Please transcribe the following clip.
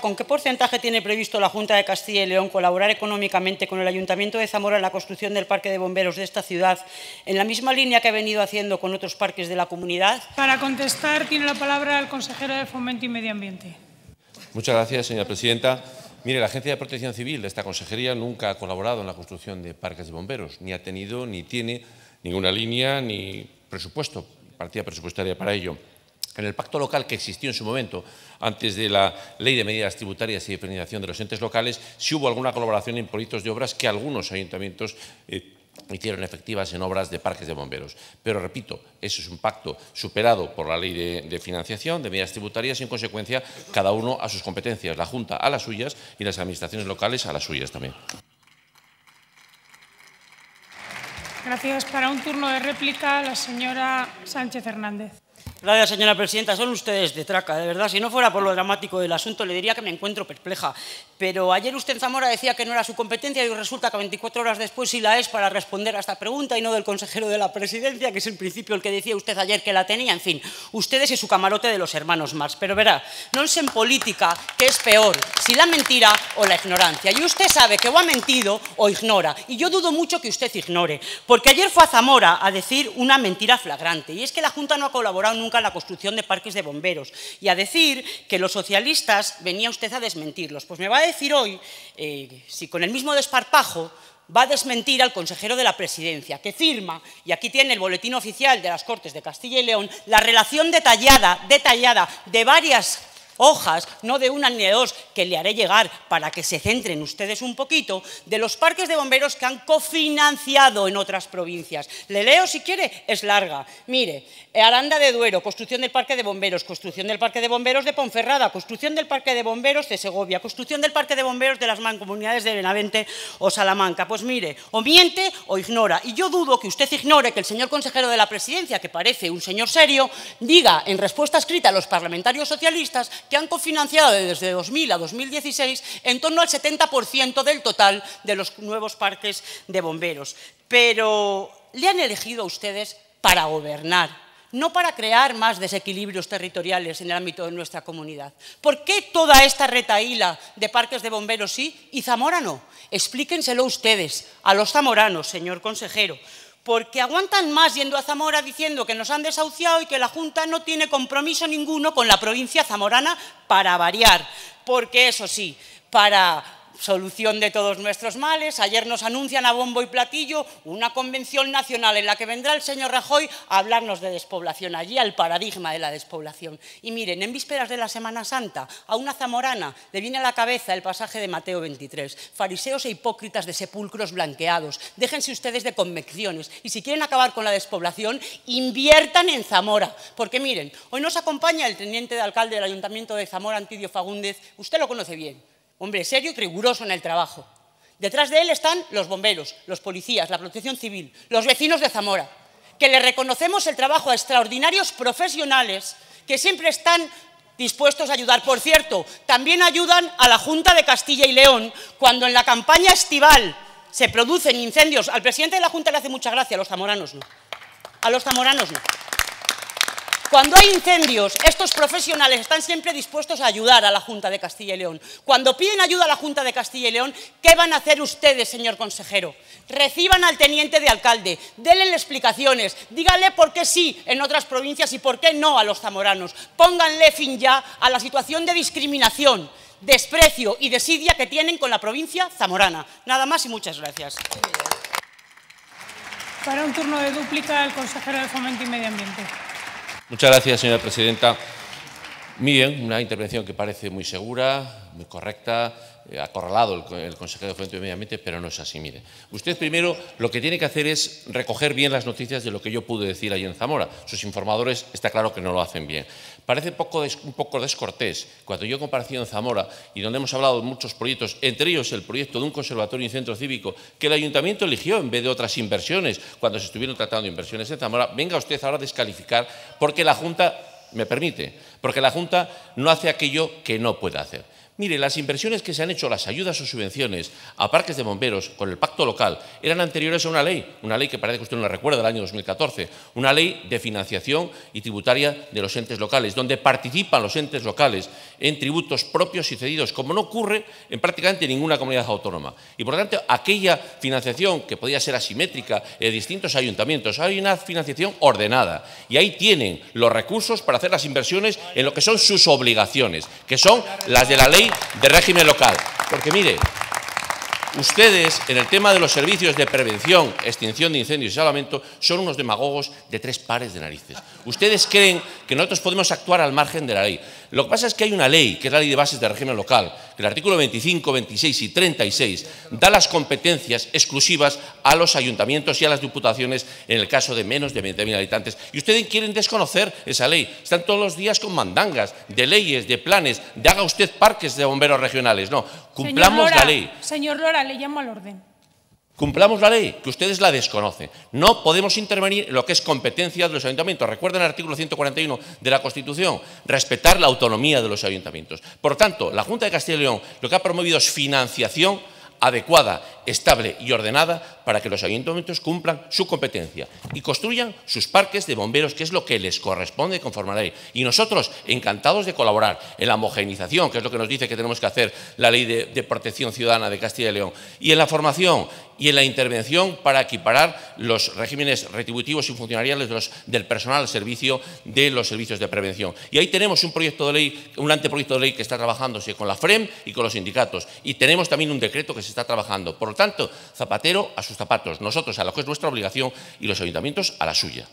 ¿Con qué porcentaje tiene previsto la Junta de Castilla y León colaborar económicamente con el Ayuntamiento de Zamora en la construcción del Parque de Bomberos de esta ciudad, en la misma línea que ha venido haciendo con otros parques de la comunidad? Para contestar, tiene la palabra el consejero de Fomento y Medio Ambiente. Muchas gracias, señora presidenta. Mire, la Agencia de Protección Civil de esta consejería nunca ha colaborado en la construcción de parques de bomberos, ni ha tenido ni tiene ninguna línea ni presupuesto, partida presupuestaria para ello en el pacto local que existió en su momento, antes de la Ley de Medidas Tributarias y de Financiación de los Entes Locales, sí hubo alguna colaboración en proyectos de obras que algunos ayuntamientos eh, hicieron efectivas en obras de parques de bomberos. Pero repito, eso es un pacto superado por la ley de, de, financiación, de medidas tributarias y en consecuencia cada uno a sus competencias, la Junta a las suyas y las administraciones locales a las suyas también. Gracias. Para un turno de réplica, la señora Sánchez Hernández. Gracias, señora presidenta. Son ustedes de traca, de verdad. Si no fuera por lo dramático del asunto, le diría que me encuentro perpleja. Pero ayer usted en Zamora decía que no era su competencia y resulta que 24 horas después sí la es para responder a esta pregunta y no del consejero de la presidencia, que es en principio el que decía usted ayer que la tenía. En fin, ustedes y su camarote de los hermanos Marx. Pero verá, no es en política que es peor, si la mentira o la ignorancia. Y usted sabe que o ha mentido o ignora. Y yo dudo mucho que usted ignore, porque ayer fue a Zamora a decir una mentira flagrante. Y es que la Junta no ha colaborado nunca a la construcción de parques de bomberos y a decir que los socialistas venía usted a desmentirlos. Pues me va a decir hoy, eh, si con el mismo desparpajo va a desmentir al consejero de la presidencia, que firma, y aquí tiene el boletín oficial de las Cortes de Castilla y León, la relación detallada, detallada de varias hojas, no de una ni de dos, que le haré llegar para que se centren ustedes un poquito, de los parques de bomberos que han cofinanciado en otras provincias. Le leo si quiere, es larga. Mire, Aranda de Duero, construcción del parque de bomberos, construcción del parque de bomberos de Ponferrada, construcción del parque de bomberos de Segovia, construcción del parque de bomberos de las mancomunidades de Benavente o Salamanca. Pues mire, o miente o ignora. Y yo dudo que usted ignore que el señor consejero de la presidencia, que parece un señor serio, diga en respuesta escrita a los parlamentarios socialistas que han cofinanciado desde 2000 a 2016 en torno al 70% del total de los nuevos parques de bomberos. Pero le han elegido a ustedes para gobernar, no para crear más desequilibrios territoriales en el ámbito de nuestra comunidad. ¿Por qué toda esta retaíla de parques de bomberos sí y Zamora no? Explíquenselo ustedes, a los zamoranos, señor consejero porque aguantan más yendo a Zamora diciendo que nos han desahuciado y que la Junta no tiene compromiso ninguno con la provincia zamorana para variar, porque eso sí, para solución de todos nuestros males. Ayer nos anuncian a bombo y platillo una convención nacional en la que vendrá el señor Rajoy a hablarnos de despoblación, allí al paradigma de la despoblación. Y miren, en vísperas de la Semana Santa, a una zamorana le viene a la cabeza el pasaje de Mateo 23. Fariseos e hipócritas de sepulcros blanqueados, déjense ustedes de convenciones y si quieren acabar con la despoblación, inviertan en Zamora. Porque miren, hoy nos acompaña el teniente de alcalde del Ayuntamiento de Zamora, Antidio Fagúndez, usted lo conoce bien, Hombre serio y riguroso en el trabajo. Detrás de él están los bomberos, los policías, la protección civil, los vecinos de Zamora, que le reconocemos el trabajo a extraordinarios profesionales que siempre están dispuestos a ayudar. Por cierto, también ayudan a la Junta de Castilla y León cuando en la campaña estival se producen incendios. Al presidente de la Junta le hace mucha gracia, a los zamoranos no. A los zamoranos no. Cuando hay incendios, estos profesionales están siempre dispuestos a ayudar a la Junta de Castilla y León. Cuando piden ayuda a la Junta de Castilla y León, ¿qué van a hacer ustedes, señor consejero? Reciban al teniente de alcalde, denle explicaciones, díganle por qué sí en otras provincias y por qué no a los zamoranos. Pónganle fin ya a la situación de discriminación, desprecio y desidia que tienen con la provincia zamorana. Nada más y muchas gracias. Para un turno de dúplica, el consejero de Fomento y Medio Ambiente. Muchas gracias, señora presidenta. Miren, una intervención que parece muy segura, muy correcta, eh, acorralado el, el consejero de y Medio Ambiente, pero no es así. Mire, usted primero lo que tiene que hacer es recoger bien las noticias de lo que yo pude decir allí en Zamora. Sus informadores está claro que no lo hacen bien. Parece poco, un poco descortés cuando yo comparecido en Zamora y donde hemos hablado de muchos proyectos, entre ellos el proyecto de un conservatorio y centro cívico que el ayuntamiento eligió en vez de otras inversiones cuando se estuvieron tratando inversiones en Zamora. Venga usted ahora a descalificar porque la Junta me permite, porque la Junta no hace aquello que no puede hacer. Mire, las inversiones que se han hecho, las ayudas o subvenciones a parques de bomberos con el pacto local, eran anteriores a una ley, una ley que parece que usted no la recuerda del año 2014, una ley de financiación y tributaria de los entes locales, donde participan los entes locales en tributos propios y cedidos, como no ocurre en prácticamente ninguna comunidad autónoma. Y por lo tanto, aquella financiación que podía ser asimétrica de distintos ayuntamientos, hay una financiación ordenada y ahí tienen los recursos para hacer las inversiones en lo que son sus obligaciones, que son las de la ley de régimen local. Porque mire, ustedes en el tema de los servicios de prevención, extinción de incendios y salvamento son unos demagogos de tres pares de narices. Ustedes creen que nosotros podemos actuar al margen de la ley. Lo que pasa es que hay una ley, que es la ley de bases de régimen local, el artículo 25, 26 y 36 da las competencias exclusivas a los ayuntamientos y a las diputaciones en el caso de menos de 20.000 habitantes. Y ustedes quieren desconocer esa ley. Están todos los días con mandangas de leyes, de planes, de haga usted parques de bomberos regionales. No, cumplamos la ley. Señor Lora, le llamo al orden. Cumplamos la ley, que ustedes la desconocen. No podemos intervenir en lo que es competencia de los ayuntamientos. Recuerden el artículo 141 de la Constitución, respetar la autonomía de los ayuntamientos. Por tanto, la Junta de Castilla y León lo que ha promovido es financiación adecuada, estable y ordenada para que los ayuntamientos cumplan su competencia y construyan sus parques de bomberos, que es lo que les corresponde conforme a la ley. Y nosotros, encantados de colaborar en la homogenización, que es lo que nos dice que tenemos que hacer la ley de, protección ciudadana de Castilla y León, y en la formación y en la intervención para equiparar los regímenes retributivos y funcionariales los, del personal al servicio de los servicios de prevención. Y ahí tenemos un proyecto de ley, un anteproyecto de ley que está trabajándose con la FREM y con los sindicatos. Y tenemos también un decreto que se está trabajando. Por lo tanto, Zapatero a su zapatos, nosotros a lo que es nuestra obligación y los ayuntamientos a la suya.